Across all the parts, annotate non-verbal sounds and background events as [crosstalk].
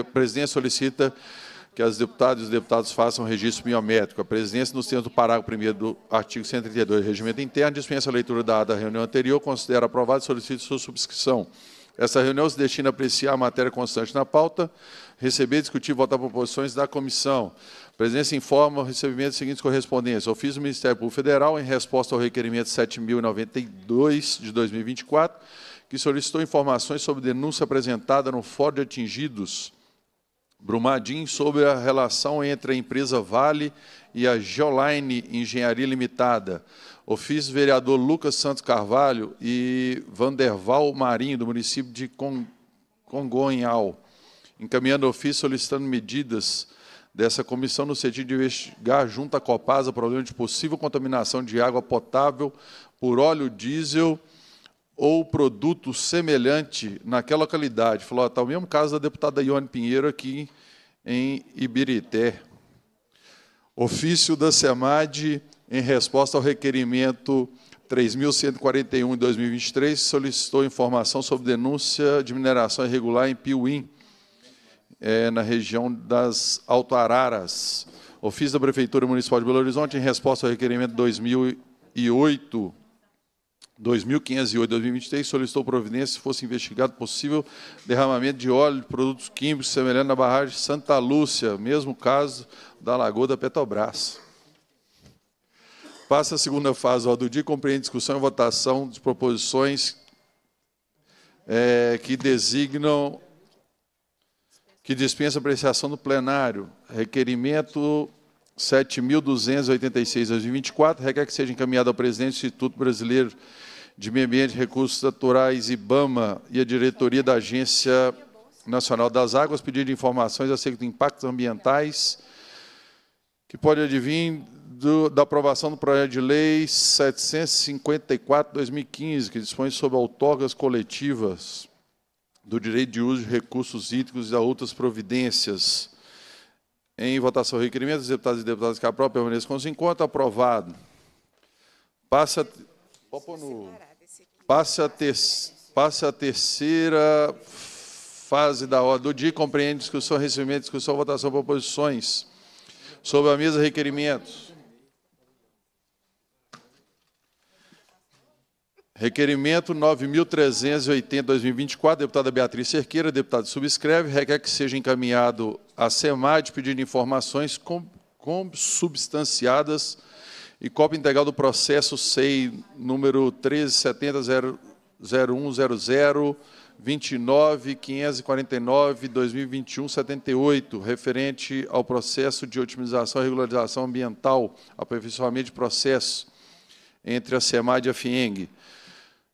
a presidência solicita que as deputadas e os deputados façam registro biométrico. A presidência, nos termos do parágrafo 1 do artigo 132 do Regimento Interno, dispensa a leitura da da reunião anterior, considera aprovado e solicita sua subscrição. Essa reunião se destina a apreciar a matéria constante na pauta, receber, discutir e votar proposições da comissão. A presidência informa o recebimento das seguintes correspondências. Ofício do Ministério Público Federal, em resposta ao requerimento 7.092 de 2024, que solicitou informações sobre denúncia apresentada no Fórum de Atingidos Brumadinho sobre a relação entre a empresa Vale e a Geoline Engenharia Limitada. Ofício vereador Lucas Santos Carvalho e Vanderval Marinho, do município de Congonhal, encaminhando ofício solicitando medidas dessa comissão no sentido de investigar junto à Copasa o problema de possível contaminação de água potável por óleo diesel ou produto semelhante naquela localidade. Falou, está o mesmo caso da deputada Ione Pinheiro aqui em Ibirité. Ofício da SEMAD em resposta ao requerimento 3.141 de 2023, solicitou informação sobre denúncia de mineração irregular em Piuí, é, na região das Alto Araras. Ofício da Prefeitura Municipal de Belo Horizonte em resposta ao requerimento 2008 2508 2023 solicitou providência se fosse investigado possível derramamento de óleo de produtos químicos semelhante na barragem Santa Lúcia, mesmo caso da Lagoa da Petrobras. Passa a segunda fase do dia, compreende discussão e votação de proposições é, que designam que dispensa apreciação do plenário. Requerimento 7.286-2024, requer que seja encaminhado ao presidente do Instituto Brasileiro de Meio Ambiente e Recursos Naturais, IBAMA, e a diretoria da Agência Nacional das Águas pedindo informações acerca de impactos ambientais que pode adivinhar do, da aprovação do projeto de lei 754/2015, que dispõe sobre outorgas coletivas do direito de uso de recursos hídricos e a outras providências. Em votação, requerimento dos deputados e deputadas Capró permaneçam com os encontros. Aprovado. Passa só pôr no. Passa a, ter... Passa a terceira fase da ordem do dia compreende discussão, recebimento, discussão, votação, proposições. Sobre a mesa, requerimentos. Requerimento 9.380-2024, deputada Beatriz Cerqueira, deputado subscreve, requer que seja encaminhado à SEMAD pedindo informações consubstanciadas com e cópia integral do processo SEI número 13700010029.549.2021-78, referente ao processo de otimização e regularização ambiental, aperfeiçoamento de processo entre a SEMAD e a FIENG.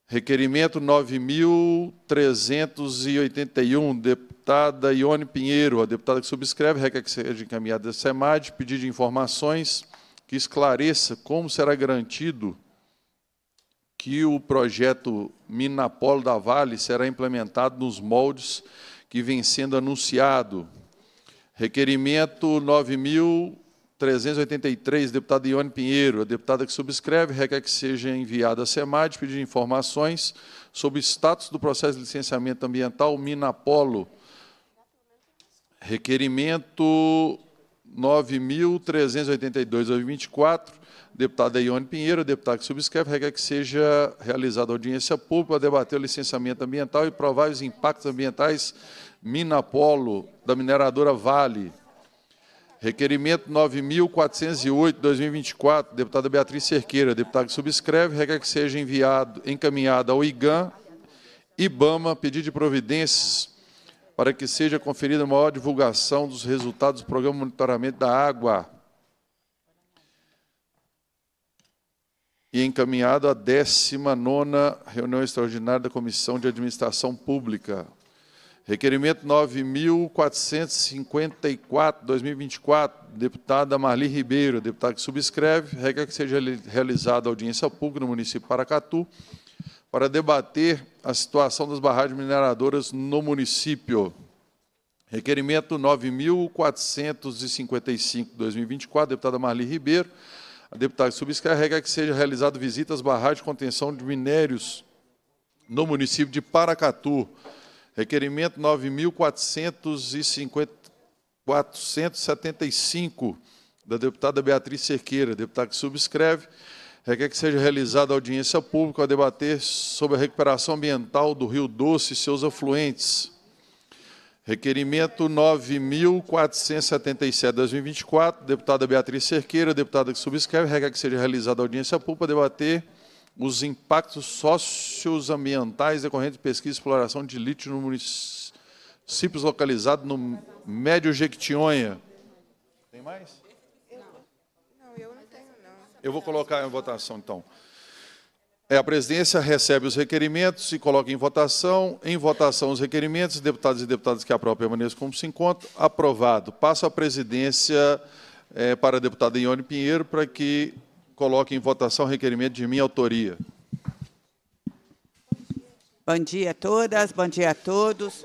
Requerimento 9.381, deputada Ione Pinheiro, a deputada que subscreve, requer que seja encaminhada à SEMAD, pedido de informações que esclareça como será garantido que o projeto Minapolo da Vale será implementado nos moldes que vem sendo anunciado. Requerimento 9.383, deputado Ione Pinheiro. A deputada que subscreve requer que seja enviada à SEMAD pedir informações sobre o status do processo de licenciamento ambiental Minapolo. Requerimento 9.382 2024 24, deputada Ione Pinheiro, deputado que subscreve, requer que seja realizada audiência pública para debater o licenciamento ambiental e prováveis impactos ambientais Minapolo, da mineradora Vale. Requerimento 9.408, 2024, deputada Beatriz Cerqueira, deputado que subscreve, requer que seja enviado, encaminhada ao IGAN, IBAMA, pedido de providências para que seja conferida maior divulgação dos resultados do Programa de Monitoramento da Água e encaminhado à 19ª reunião extraordinária da Comissão de Administração Pública. Requerimento 9.454, 2024, deputada Marli Ribeiro, deputada que subscreve, requer que seja realizada audiência pública no município de Paracatu para debater a situação das barragens mineradoras no município. Requerimento 9.455-2024, deputada Marli Ribeiro. A deputada subscarrega que seja realizado visitas às barragens de contenção de minérios no município de Paracatu. Requerimento 9.475 da deputada Beatriz Cerqueira. Deputada que subscreve requer que seja realizada audiência pública a debater sobre a recuperação ambiental do Rio Doce e seus afluentes. Requerimento 9.477, 2024, deputada Beatriz Cerqueira, deputada que subscreve, regra que seja realizada audiência pública, debater os impactos socioambientais decorrentes de pesquisa e exploração de lítio no municípios localizados no Médio Jequitinhonha. Tem mais? Eu vou colocar em votação, então. É, a presidência recebe os requerimentos e coloca em votação. Em votação, os requerimentos, deputados e deputadas que aprovam permaneçam como se encontram. Aprovado. Passo a presidência é, para a deputada Ione Pinheiro para que coloque em votação o requerimento de minha autoria. Bom dia a todas, bom dia a todos.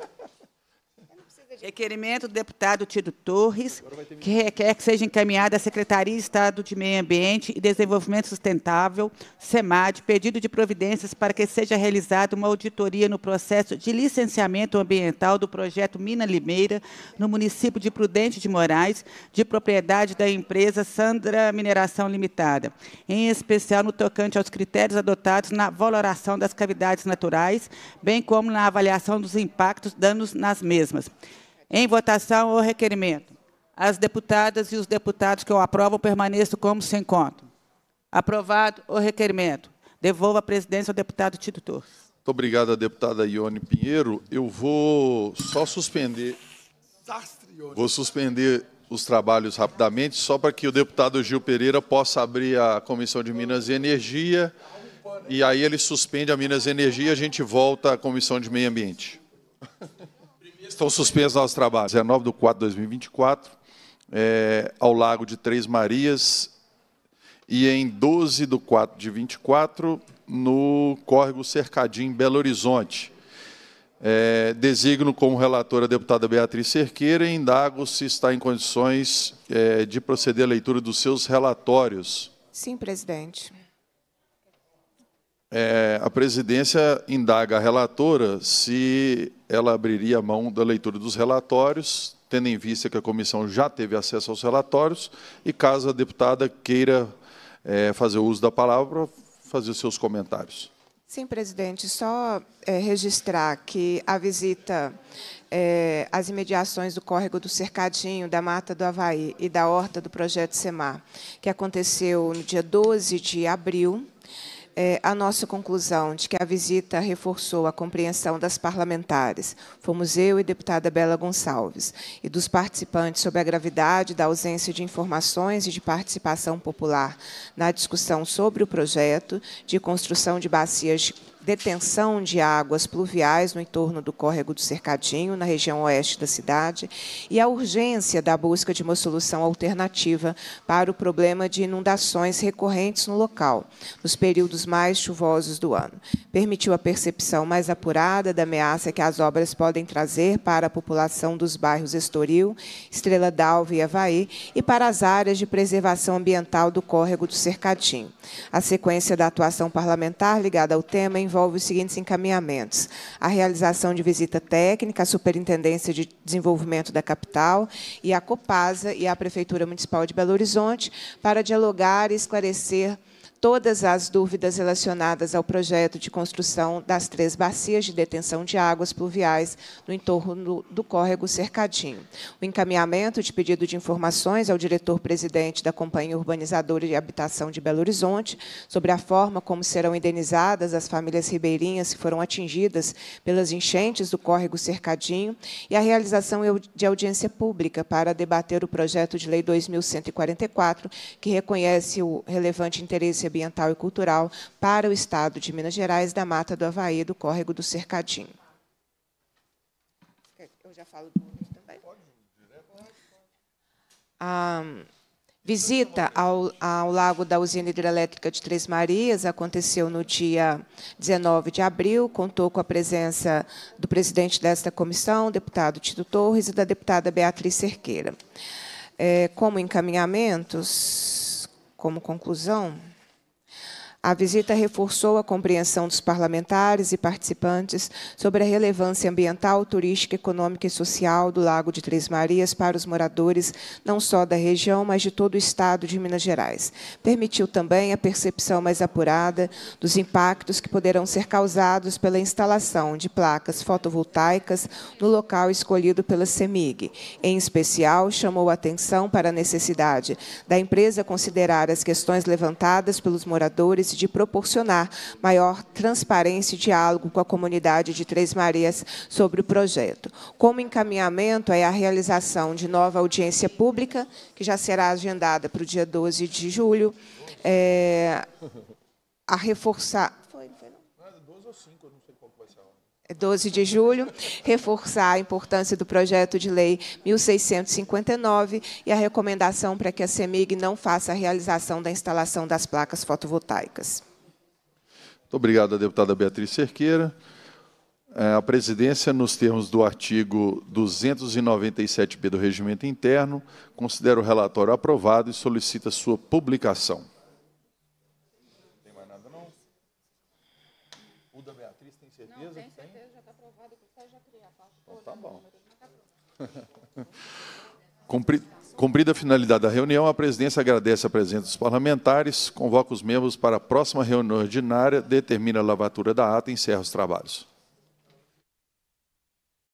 Requerimento do deputado Tito Torres, que requer que seja encaminhada à Secretaria de Estado de Meio Ambiente e Desenvolvimento Sustentável, SEMAD, pedido de providências para que seja realizada uma auditoria no processo de licenciamento ambiental do projeto Mina Limeira, no município de Prudente de Moraes, de propriedade da empresa Sandra Mineração Limitada, em especial no tocante aos critérios adotados na valoração das cavidades naturais, bem como na avaliação dos impactos danos nas mesmas. Em votação, o requerimento. As deputadas e os deputados que o aprovam permaneçam como se encontram. Aprovado o requerimento. Devolvo a presidência ao deputado Tito Torres. Muito obrigado, deputada Ione Pinheiro. Eu vou só suspender. Vou suspender os trabalhos rapidamente, só para que o deputado Gil Pereira possa abrir a Comissão de Minas e Energia. E aí ele suspende a Minas e Energia e a gente volta à Comissão de Meio Ambiente. [laughs] Estão suspensos nossos trabalhos. 19 de 4 de 2024, é, ao Lago de Três Marias. E em 12 de 4 de 24, no Córrego Cercadinho, em Belo Horizonte. É, designo como relatora a deputada Beatriz Cerqueira e indago se está em condições é, de proceder à leitura dos seus relatórios. Sim, presidente. É, a presidência indaga a relatora se ela abriria a mão da leitura dos relatórios, tendo em vista que a comissão já teve acesso aos relatórios, e caso a deputada queira é, fazer uso da palavra, fazer os seus comentários. Sim, presidente, só é, registrar que a visita é, às imediações do córrego do Cercadinho, da Mata do Havaí e da Horta do Projeto SEMAR, que aconteceu no dia 12 de abril, é, a nossa conclusão de que a visita reforçou a compreensão das parlamentares, fomos eu e deputada Bela Gonçalves, e dos participantes sobre a gravidade da ausência de informações e de participação popular na discussão sobre o projeto de construção de bacias detenção de águas pluviais no entorno do córrego do Cercadinho, na região oeste da cidade, e a urgência da busca de uma solução alternativa para o problema de inundações recorrentes no local, nos períodos mais chuvosos do ano. Permitiu a percepção mais apurada da ameaça que as obras podem trazer para a população dos bairros Estoril, Estrela d'Alva e Havaí e para as áreas de preservação ambiental do córrego do Cercadinho. A sequência da atuação parlamentar ligada ao tema envolve envolve os seguintes encaminhamentos: a realização de visita técnica à Superintendência de Desenvolvimento da Capital e à Copasa e à Prefeitura Municipal de Belo Horizonte para dialogar e esclarecer todas as dúvidas relacionadas ao projeto de construção das três bacias de detenção de águas pluviais no entorno do córrego Cercadinho. O encaminhamento de pedido de informações ao diretor-presidente da Companhia Urbanizadora de Habitação de Belo Horizonte sobre a forma como serão indenizadas as famílias ribeirinhas que foram atingidas pelas enchentes do córrego Cercadinho e a realização de audiência pública para debater o projeto de lei 2144, que reconhece o relevante interesse ambiental e cultural para o Estado de Minas Gerais, da Mata do Havaí do Córrego do Cercadinho. Eu já falo do outro também. A ah, visita ao, ao lago da usina hidrelétrica de Três Marias aconteceu no dia 19 de abril, contou com a presença do presidente desta comissão, deputado Tito Torres, e da deputada Beatriz Cerqueira eh, como encaminhamentos, como conclusão, a visita reforçou a compreensão dos parlamentares e participantes sobre a relevância ambiental, turística, econômica e social do Lago de Três Marias para os moradores não só da região, mas de todo o estado de Minas Gerais. Permitiu também a percepção mais apurada dos impactos que poderão ser causados pela instalação de placas fotovoltaicas no local escolhido pela CEMIG. Em especial, chamou atenção para a necessidade da empresa considerar as questões levantadas pelos moradores interesse de proporcionar maior transparência e diálogo com a comunidade de Três Marias sobre o projeto. Como encaminhamento é a realização de nova audiência pública, que já será agendada para o dia 12 de julho, é, a reforçar... Foi, foi não? 12 ou 5, 12 é de julho, reforçar a importância do projeto de lei 1659 e a recomendação para que a CEMIG não faça a realização da instalação das placas fotovoltaicas. Muito obrigado, deputada Beatriz Cerqueira. É, a presidência, nos termos do artigo 297-B do Regimento Interno, considera o relatório aprovado e solicita sua publicação. Não tem mais nada, não? O da Beatriz tem certeza? Não, tem certeza, tem? já está aprovado, eu tá? então tá já criei a parte. Então, tá bom. Cumpri, cumprida a finalidade da reunião, a presidência agradece a presença dos parlamentares, convoca os membros para a próxima reunião ordinária, determina a lavatura da ata e encerra os trabalhos.